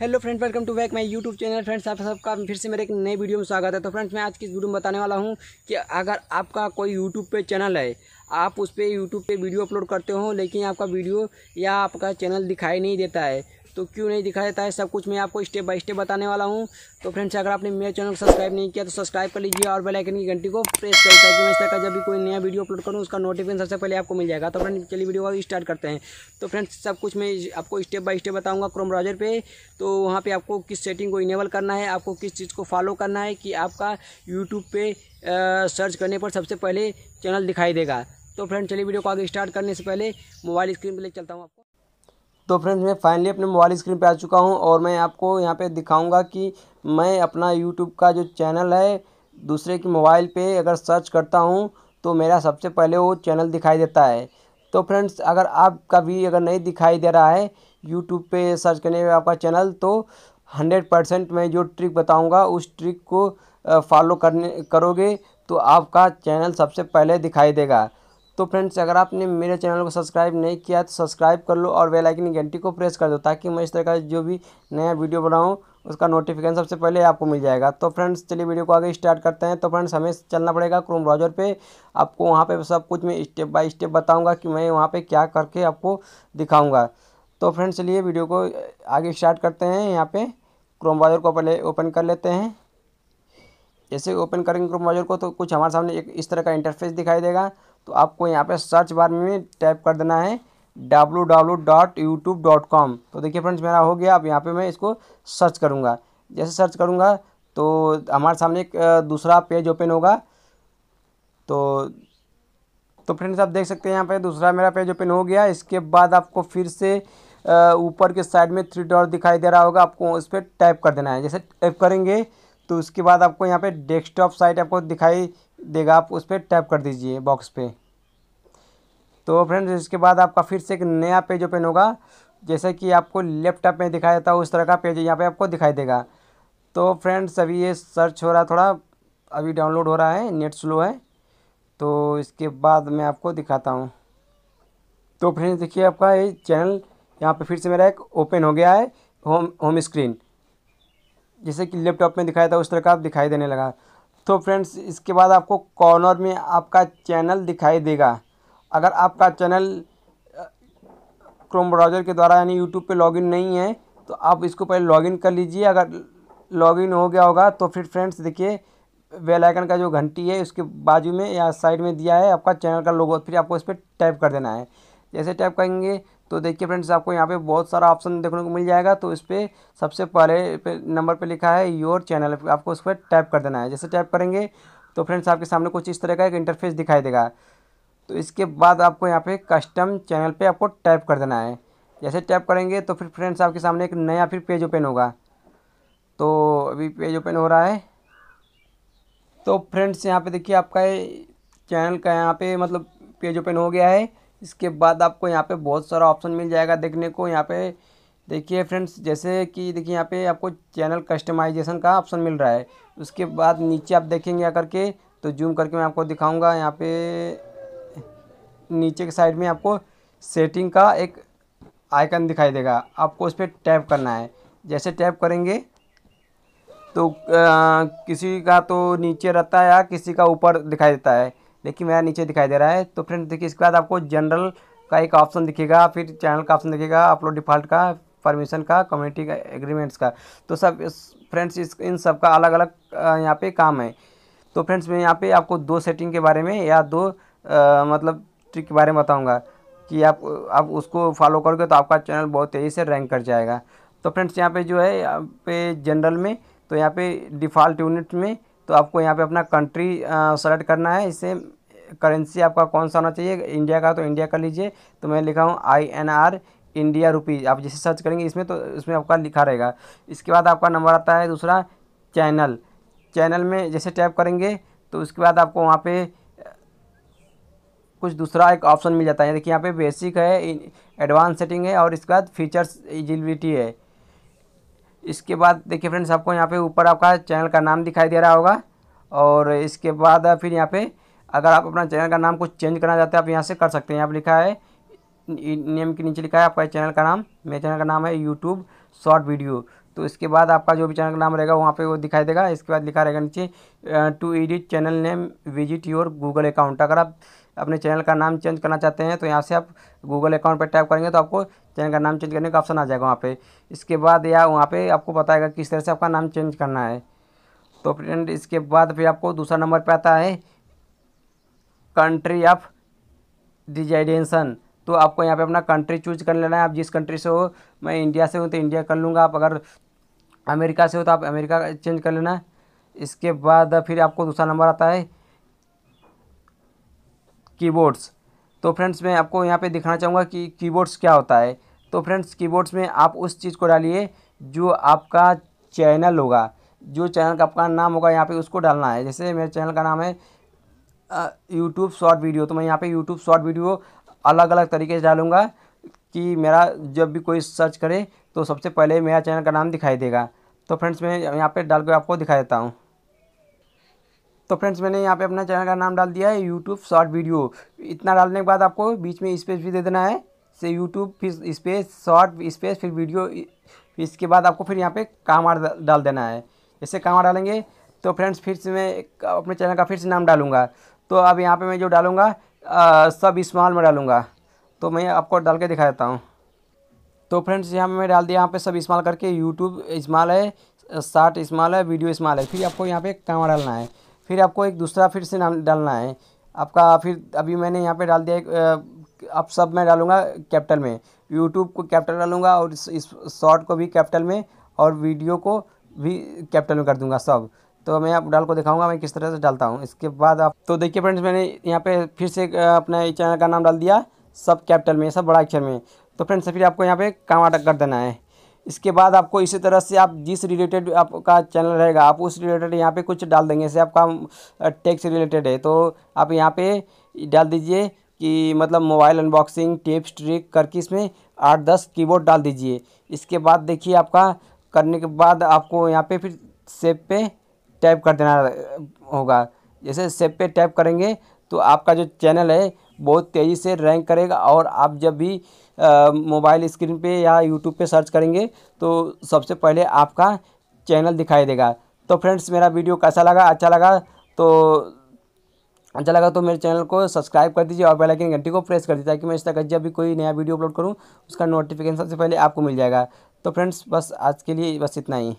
hello friends welcome to back my YouTube channel friends आप सबका फिर से मेरे एक नए वीडियो में स्वागत है तो फ्रेंड्स मैं आज की इस वीडियो में बताने वाला हूं कि अगर आपका कोई यूट्यूब पे चैनल है आप उस पर यूट्यूब पे वीडियो अपलोड करते हो लेकिन आपका वीडियो या आपका चैनल दिखाई नहीं देता है तो क्यों नहीं दिखा देता है सब कुछ मैं आपको स्टेप बाय स्टेप बताने वाला हूँ तो फ्रेंड्स अगर आपने मेरे चैनल को सब्सक्राइब नहीं किया तो सब्सक्राइब कर लीजिए और बेलाइकन की घंटी को प्रेस करें ताकि मैं इस तरह का जब भी कोई नया वीडियो अपलोड करूँ उसका नोटिफिकेशन सबसे पहले आपको मिल जाएगा तो फ्रेंड चलिए वीडियो को स्टार्ट करते हैं तो फ्रेंड्स सब कुछ मैं आपको स्टेप बाय स्टेप बताऊँगा क्रोम ब्राउजर पर तो वहाँ पर आपको किस सेटिंग को इनेबल करना है आपको किस चीज़ को फॉलो करना है कि आपका यूट्यूब पर सर्च करने पर सबसे पहले चैनल दिखाई देगा तो फ्रेंड चलिए वीडियो को आगे स्टार्ट करने से पहले मोबाइल स्क्रीन पर ले चलता हूँ आपको तो फ्रेंड्स मैं फाइनली अपने मोबाइल स्क्रीन पर आ चुका हूँ और मैं आपको यहाँ पर दिखाऊँगा कि मैं अपना यूट्यूब का जो चैनल है दूसरे के मोबाइल पर अगर सर्च करता हूँ तो मेरा सबसे पहले वो चैनल दिखाई देता है तो फ्रेंड्स अगर आपका भी अगर नहीं दिखाई दे रहा है यूट्यूब पर सर्च करने में आपका चैनल तो हंड्रेड परसेंट मैं जो ट्रिक बताऊँगा उस ट्रिक को फॉलो करने करोगे तो आपका चैनल सबसे पहले दिखाई देगा तो फ्रेंड्स अगर आपने मेरे चैनल को सब्सक्राइब नहीं किया तो सब्सक्राइब कर लो और वेलाइकिन की घंटी को प्रेस कर दो ताकि मैं इस तरह का जो भी नया वीडियो बनाऊँ उसका नोटिफिकेशन सबसे पहले आपको मिल जाएगा तो फ्रेंड्स चलिए वीडियो को आगे स्टार्ट करते हैं तो फ्रेंड्स हमें चलना पड़ेगा क्रोम ब्राउज़र पे आपको वहाँ पे सब कुछ मैं स्टेप बाय स्टेप बताऊँगा कि मैं वहाँ पे क्या करके आपको दिखाऊँगा तो फ्रेंड्स चलिए वीडियो को आगे स्टार्ट करते हैं यहाँ पर क्रोम ब्राउज़र को पहले ओपन कर लेते हैं जैसे ओपन करेंगे क्रोम ब्राउज़र को तो कुछ हमारे सामने एक इस तरह का इंटरफेस दिखाई देगा तो आपको यहाँ पे सर्च बार में टाइप कर देना है W W dot YouTube dot com तो देखिए फ्रेंड्स मेरा हो गया अब यहाँ पे मैं इसको सर्च करूँगा जैसे सर्च करूँगा तो हमारे सामने एक दूसरा पेज ओपन होगा तो तो फ्रेंड्स आप देख सकते हैं यहाँ पे दूसरा मेरा पेज ओपन हो गया इसके बाद आपको फिर से ऊपर के साइड में थ्री डॉट दिखाई दे रहा होगा आपको उस पर टाइप कर देना है जैसे टाइप करेंगे तो उसके बाद आपको यहाँ पे डेस्कटॉप साइट आपको दिखाई देगा आप उस पर टैप कर दीजिए बॉक्स पे तो फ्रेंड्स इसके बाद आपका फिर से एक नया पेज ओपन होगा जैसे कि आपको लैपटॉप में दिखाया जाता है उस तरह का पेज यहाँ पे आपको दिखाई देगा तो फ्रेंड्स अभी ये सर्च हो रहा थोड़ा अभी डाउनलोड हो रहा है नेट स्लो है तो इसके बाद मैं आपको दिखाता हूँ तो फ्रेंड्स देखिए आपका ये चैनल यहाँ पर फिर से मेरा एक ओपन हो गया है होम होम स्क्रीन जैसे कि लैपटॉप में दिखाया था उस तरह का आप दिखाई देने लगा तो फ्रेंड्स इसके बाद आपको कॉर्नर में आपका चैनल दिखाई देगा अगर आपका चैनल क्रोम ब्राउज़र के द्वारा यानी यूट्यूब पे लॉगिन नहीं है तो आप इसको पहले लॉगिन कर लीजिए अगर लॉगिन हो गया होगा तो फिर फ्रेंड्स देखिए बेल आइकन का जो घंटी है उसके बाजू में या साइड में दिया है आपका चैनल का लोगो फिर आपको इस पर टाइप कर देना है जैसे टैप करेंगे तो देखिए फ्रेंड्स आपको यहाँ पे बहुत सारा ऑप्शन देखने को मिल जाएगा तो इस पर सबसे पहले पे, नंबर पे लिखा है योर चैनल आपको उस पर टैप कर देना है जैसे टैप करेंगे तो फ्रेंड्स आपके सामने कुछ इस तरह का एक इंटरफेस दिखाई देगा तो इसके बाद आपको यहाँ पे कस्टम चैनल पे आपको टैप कर देना है जैसे टैप करेंगे तो फिर फ्रेंड्स आपके सामने एक नया फिर पेज ओपन होगा तो अभी पेज ओपन हो रहा है तो फ्रेंड्स यहाँ पर देखिए आपका चैनल का यहाँ पर मतलब पेज ओपन हो गया है इसके बाद आपको यहाँ पे बहुत सारा ऑप्शन मिल जाएगा देखने को यहाँ पे देखिए फ्रेंड्स जैसे कि देखिए यहाँ पे आपको चैनल कस्टमाइजेशन का ऑप्शन मिल रहा है उसके बाद नीचे आप देखेंगे आकर के तो जूम करके मैं आपको दिखाऊंगा यहाँ पे नीचे के साइड में आपको सेटिंग का एक आइकन दिखाई देगा आपको उस पर टैप करना है जैसे टैप करेंगे तो आ, किसी का तो नीचे रहता है या किसी का ऊपर दिखाई देता है लेकिन मेरा नीचे दिखाई दे रहा है तो फ्रेंड देखिए इसके बाद आपको जनरल का एक ऑप्शन दिखेगा फिर चैनल का ऑप्शन दिखेगा अपलोड डिफ़ॉल्ट का परमिशन का कम्युनिटी का एग्रीमेंट्स का तो सब फ्रेंड्स इस इन सब का अलग अलग यहाँ पे काम है तो फ्रेंड्स मैं यहाँ पे आपको दो सेटिंग के बारे में या दो आ, मतलब ट्रिक के बारे में बताऊँगा कि आप आप उसको फॉलो करोगे तो आपका चैनल बहुत तेज़ी से रैंक कर जाएगा तो फ्रेंड्स यहाँ पर जो है यहाँ पे जनरल में तो यहाँ पर डिफ़ॉल्ट यूनिट में तो आपको यहाँ पर अपना कंट्री सेलेक्ट करना है इसे करेंसी आपका कौन सा होना चाहिए इंडिया का तो इंडिया कर लीजिए तो मैं लिखा हूँ I N R India rupees आप जैसे सर्च करेंगे इसमें तो इसमें आपका लिखा रहेगा इसके बाद आपका नंबर आता है दूसरा चैनल चैनल में जैसे टैप करेंगे तो उसके बाद आपको वहाँ पे कुछ दूसरा एक ऑप्शन मिल जाता है देखिए यहाँ पे बेसिक है एडवांस सेटिंग है और इसके बाद फीचर्स एजिलिटी है इसके बाद देखिए फ्रेंड्स आपको यहाँ पे ऊपर आपका चैनल का नाम दिखाई दे रहा होगा और इसके बाद फिर यहाँ पे अगर आप अपना चैनल का नाम कुछ चेंज करना चाहते हैं आप यहाँ से कर सकते हैं यहाँ पर लिखा है नेम के नीचे लिखा है आपका चैनल का नाम मेरे चैनल का नाम है यूट्यूब शॉर्ट वीडियो तो इसके बाद आपका जो भी चैनल का नाम रहेगा वहाँ पे वो दिखाई देगा इसके बाद लिखा रहेगा नीचे to edit channel name visit your Google account अगर आप अपने चैनल का नाम चेंज करना चाहते हैं तो यहाँ से आप गूगल अकाउंट पर टाइप करेंगे तो आपको चैनल का नाम चेंज करने का ऑप्शन आ जाएगा वहाँ पर इसके बाद या वहाँ पर आपको बताएगा किस तरह से आपका नाम चेंज करना है तो फ्रेंड इसके बाद फिर आपको दूसरा नंबर पर आता है कंट्री ऑफ डिजाइडेंसन तो आपको यहाँ पे अपना कंट्री चूज कर लेना है आप जिस कंट्री से हो मैं इंडिया से हूँ तो इंडिया कर लूँगा आप अगर अमेरिका से हो तो आप अमेरिका चेंज कर लेना है इसके बाद फिर आपको दूसरा नंबर आता है कीबोर्ड्स तो फ्रेंड्स मैं आपको यहाँ पे दिखाना चाहूँगा कि कीबोर्ड्स क्या होता है तो फ्रेंड्स कीबोर्ड्स में आप उस चीज़ को डालिए जो आपका चैनल होगा जो चैनल का आपका नाम होगा यहाँ पे उसको डालना है जैसे मेरे चैनल का नाम है यूट्यूब शॉर्ट वीडियो तो मैं यहाँ पे यूट्यूब शॉर्ट वीडियो अलग अलग तरीके से डालूँगा कि मेरा जब भी कोई सर्च करे तो सबसे पहले मेरा चैनल का नाम दिखाई देगा तो फ्रेंड्स मैं यहाँ पे डाल कर आपको दिखा देता हूँ तो फ्रेंड्स मैंने यहाँ पे अपना चैनल का नाम डाल दिया है यूट्यूब शॉर्ट वीडियो इतना डालने के बाद आपको बीच में स्पेस भी दे देना है से यूट्यूब फिर स्पेस शॉर्ट स्पेस फिर वीडियो इसके बाद आपको फिर यहाँ पे कामा डाल देना है जैसे कामा डालेंगे तो फ्रेंड्स फिर से मैं अपने चैनल का फिर से नाम डालूंगा तो अब यहाँ पे मैं जो डालूँगा सब इस्माल में डालूँगा तो मैं आपको डाल के दिखा देता हूँ तो फ्रेंड्स यहाँ मैं डाल दिया यहाँ पे सब इस्माल करके यूट्यूब इस्माल है शार्ट इस्माल है वीडियो इस्माल है फिर आपको यहाँ पे कामा डालना है फिर आपको एक दूसरा फिर से डालना है आपका फिर अभी मैंने यहाँ पर डाल दिया एक सब मैं डालूँगा कैपिटल में यूट्यूब को कैपिटल डालूँगा और इस शॉर्ट को भी कैपिटल में और वीडियो को भी कैपिटल में कर दूँगा सब तो मैं आप डाल को दिखाऊंगा मैं किस तरह से डालता हूँ इसके बाद आप तो देखिए फ्रेंड्स मैंने यहाँ पे फिर से अपने चैनल का नाम डाल दिया सब कैपिटल में सब बड़ा अक्षर में तो फ्रेंड्स फिर आपको यहाँ पे काम अटक कर देना है इसके बाद आपको इसी तरह से आप जिस रिलेटेड आपका चैनल रहेगा आप उस रिलेटेड यहाँ पे कुछ डाल देंगे जैसे आपका टैक्स रिलेटेड है तो आप यहाँ पर डाल दीजिए कि मतलब मोबाइल अनबॉक्सिंग टिप्स ट्रिक करके इसमें आठ दस कीबोर्ड डाल दीजिए इसके बाद देखिए आपका करने के बाद आपको यहाँ पे फिर सेब पे टैप कर देना होगा जैसे सेब पे टैप करेंगे तो आपका जो चैनल है बहुत तेज़ी से रैंक करेगा और आप जब भी मोबाइल स्क्रीन पे या यूट्यूब पे सर्च करेंगे तो सबसे पहले आपका चैनल दिखाई देगा तो फ्रेंड्स मेरा वीडियो कैसा लगा अच्छा लगा तो अच्छा लगा तो मेरे चैनल को सब्सक्राइब कर दीजिए और बेल आइकन घंटी को प्रेस कर दीजिए ताकि मैं इस तक जब भी कोई नया वीडियो अपलोड करूँ उसका नोटिफिकेशन सबसे पहले आपको मिल जाएगा तो फ्रेंड्स बस आज के लिए बस इतना ही